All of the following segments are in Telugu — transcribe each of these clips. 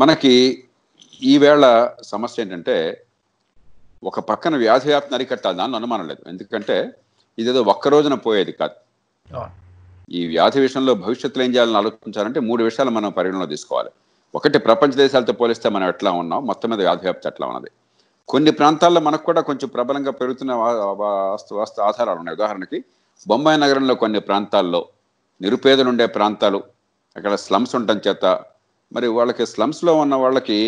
మనకి ఈవేళ సమస్య ఏంటంటే ఒక పక్కన వ్యాధి వ్యాప్తిని అరికట్టాలి దాన్ని అనుమానం లేదు ఎందుకంటే ఇదేదో ఒక్క రోజున పోయేది కాదు ఈ వ్యాధి విషయంలో భవిష్యత్తులో ఏం చేయాలని ఆలోచించాలంటే మూడు విషయాలు మనం పరిగణలో తీసుకోవాలి ఒకటి ప్రపంచ దేశాలతో పోలిస్తే మనం ఎట్లా ఉన్నాం మొత్తం మీద వ్యాధి వ్యాప్తి ఎట్లా ఉన్నది కొన్ని ప్రాంతాల్లో మనకు కూడా కొంచెం ప్రబలంగా పెరుగుతున్న వాస్తు వాస్తు ఆధారాలు ఉన్నాయి ఉదాహరణకి బొంబాయి నగరంలో కొన్ని ప్రాంతాల్లో నిరుపేదలు ఉండే ప్రాంతాలు అక్కడ స్లమ్స్ ఉండటం చేత మరి వాళ్ళకి స్లమ్స్లో ఉన్న వాళ్ళకి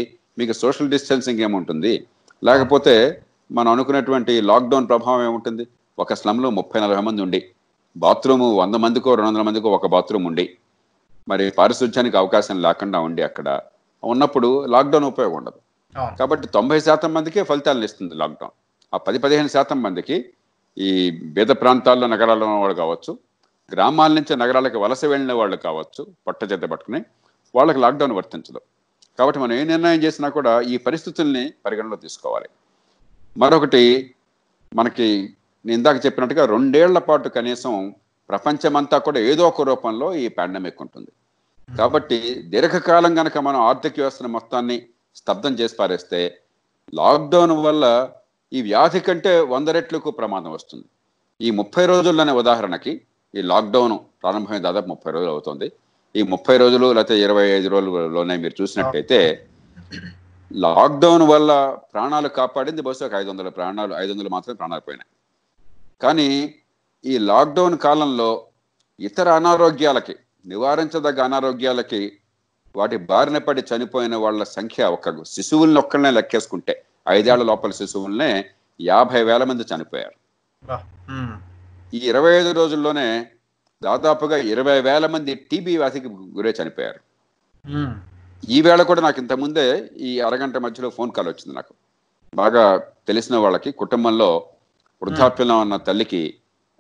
మీకు సోషల్ డిస్టెన్సింగ్ ఏముంటుంది లేకపోతే మనం అనుకున్నటువంటి లాక్డౌన్ ప్రభావం ఏముంటుంది ఒక స్లమ్లో ముప్పై నలభై మంది ఉండి బాత్రూము వంద మందికో రెండు వందల మందికో ఒక బాత్రూమ్ ఉండి మరి పారిశుధ్యానికి అవకాశం లేకుండా ఉండి అక్కడ ఉన్నప్పుడు లాక్డౌన్ ఉపయోగం ఉండదు కాబట్టి తొంభై శాతం మందికే ఫలితాలను ఇస్తుంది లాక్డౌన్ ఆ పది పదిహేను శాతం మందికి ఈ బీద ప్రాంతాల్లో నగరాల్లో ఉన్న వాళ్ళు కావచ్చు గ్రామాల నుంచి నగరాలకు వలస వెళ్ళిన వాళ్ళు కావచ్చు పట్ట చేత పట్టుకుని వాళ్ళకి లాక్డౌన్ వర్తించదు కాబట్టి మనం ఏ నిర్ణయం చేసినా కూడా ఈ పరిస్థితుల్ని పరిగణలో తీసుకోవాలి మరొకటి మనకి నేను ఇందాక చెప్పినట్టుగా రెండేళ్ల పాటు కనీసం ప్రపంచమంతా కూడా ఏదో ఒక రూపంలో ఈ పాండమిక్ ఉంటుంది కాబట్టి దీర్ఘకాలం కనుక మనం ఆర్థిక వ్యవస్థను మొత్తాన్ని స్తబ్దం చేసి పారేస్తే లాక్డౌన్ వల్ల ఈ వ్యాధి కంటే వంద రెట్లకు ప్రమాదం వస్తుంది ఈ ముప్పై రోజుల్లోనే ఉదాహరణకి ఈ లాక్డౌన్ ప్రారంభమైన దాదాపు ముప్పై రోజులు అవుతుంది ఈ ముప్పై రోజులు లేకపోతే ఇరవై ఐదు రోజులలోనే మీరు చూసినట్టయితే లాక్డౌన్ వల్ల ప్రాణాలు కాపాడింది బహుశా ఒక ఐదు వందల ప్రాణాలు ఐదు వందలు మాత్రమే ప్రాణాలు పోయినాయి కానీ ఈ లాక్డౌన్ కాలంలో ఇతర అనారోగ్యాలకి నివారించదగ్గ అనారోగ్యాలకి వాటి బారిన పడి చనిపోయిన వాళ్ళ సంఖ్య ఒక్క శిశువుల్ని ఒక్కరినే లెక్కేసుకుంటే ఐదేళ్ల లోపల శిశువులనే యాభై వేల మంది చనిపోయారు ఈ ఇరవై ఐదు రోజుల్లోనే దాదాపుగా ఇరవై వేల మంది టీబీ వ్యాధికి గురే చనిపోయారు ఈ వేళ కూడా నాకు ఇంతకుముందే ఈ అరగంట మధ్యలో ఫోన్ కాల్ వచ్చింది నాకు బాగా తెలిసిన వాళ్ళకి కుటుంబంలో వృద్ధాప్యంలో ఉన్న తల్లికి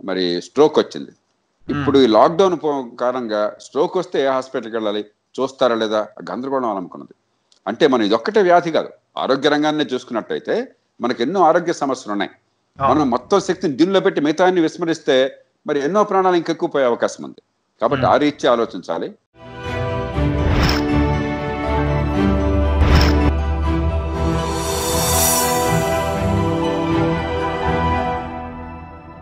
మరి స్ట్రోక్ వచ్చింది ఇప్పుడు ఈ లాక్డౌన్ కారణంగా స్ట్రోక్ వస్తే ఏ హాస్పిటల్కి వెళ్ళాలి చూస్తారా లేదా గందరగోళం అనుకున్నది అంటే మనం ఇదొక్కటే వ్యాధి కాదు ఆరోగ్య రంగాన్ని చూసుకున్నట్టయితే మనకు ఎన్నో ఆరోగ్య సమస్యలు ఉన్నాయి మనం మొత్తం శక్తిని దీనిలో పెట్టి మిగతాన్ని విస్మరిస్తే మరి ఎన్నో ప్రాణాలు ఇంకెక్కువ పోయే అవకాశం ఉంది కాబట్టి ఆ రీత్యా ఆలోచించాలి